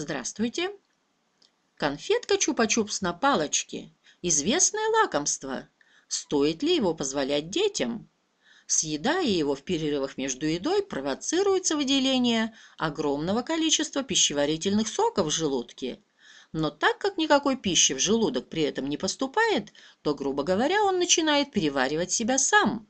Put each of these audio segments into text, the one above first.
Здравствуйте! Конфетка Чупа-Чупс на палочке. Известное лакомство. Стоит ли его позволять детям? Съедая его в перерывах между едой, провоцируется выделение огромного количества пищеварительных соков в желудке. Но так как никакой пищи в желудок при этом не поступает, то, грубо говоря, он начинает переваривать себя сам.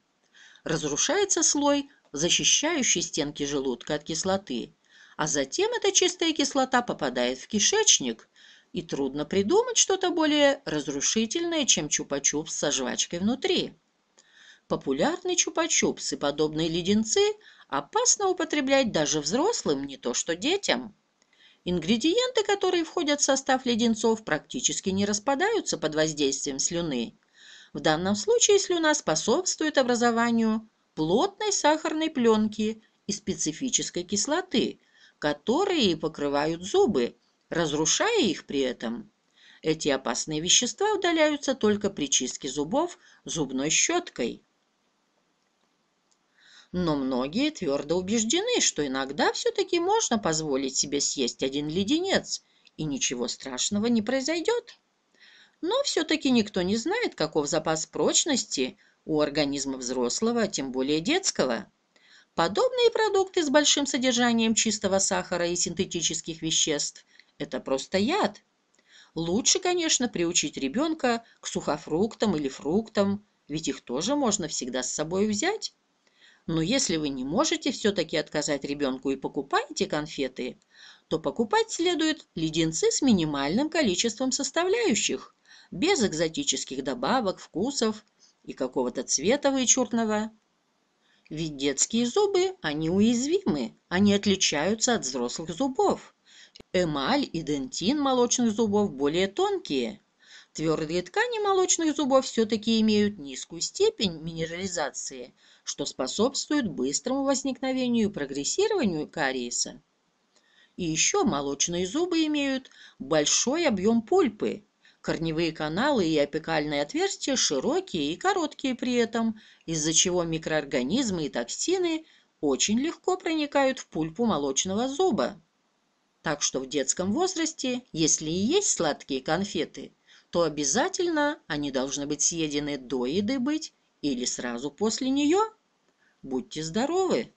Разрушается слой, защищающий стенки желудка от кислоты а затем эта чистая кислота попадает в кишечник, и трудно придумать что-то более разрушительное, чем чупа-чупс со жвачкой внутри. Популярный чупа-чупс и подобные леденцы опасно употреблять даже взрослым, не то что детям. Ингредиенты, которые входят в состав леденцов, практически не распадаются под воздействием слюны. В данном случае слюна способствует образованию плотной сахарной пленки и специфической кислоты, которые покрывают зубы, разрушая их при этом. Эти опасные вещества удаляются только при чистке зубов зубной щеткой. Но многие твердо убеждены, что иногда все-таки можно позволить себе съесть один леденец, и ничего страшного не произойдет. Но все-таки никто не знает, каков запас прочности у организма взрослого, а тем более детского. Подобные продукты с большим содержанием чистого сахара и синтетических веществ – это просто яд. Лучше, конечно, приучить ребенка к сухофруктам или фруктам, ведь их тоже можно всегда с собой взять. Но если вы не можете все-таки отказать ребенку и покупаете конфеты, то покупать следует леденцы с минимальным количеством составляющих, без экзотических добавок, вкусов и какого-то цвета вычурного. Ведь детские зубы, они уязвимы, они отличаются от взрослых зубов. Эмаль и дентин молочных зубов более тонкие. Твердые ткани молочных зубов все-таки имеют низкую степень минерализации, что способствует быстрому возникновению и прогрессированию кариеса. И еще молочные зубы имеют большой объем пульпы, Корневые каналы и апикальные отверстия широкие и короткие при этом, из-за чего микроорганизмы и токсины очень легко проникают в пульпу молочного зуба. Так что в детском возрасте, если и есть сладкие конфеты, то обязательно они должны быть съедены до еды быть или сразу после нее. Будьте здоровы!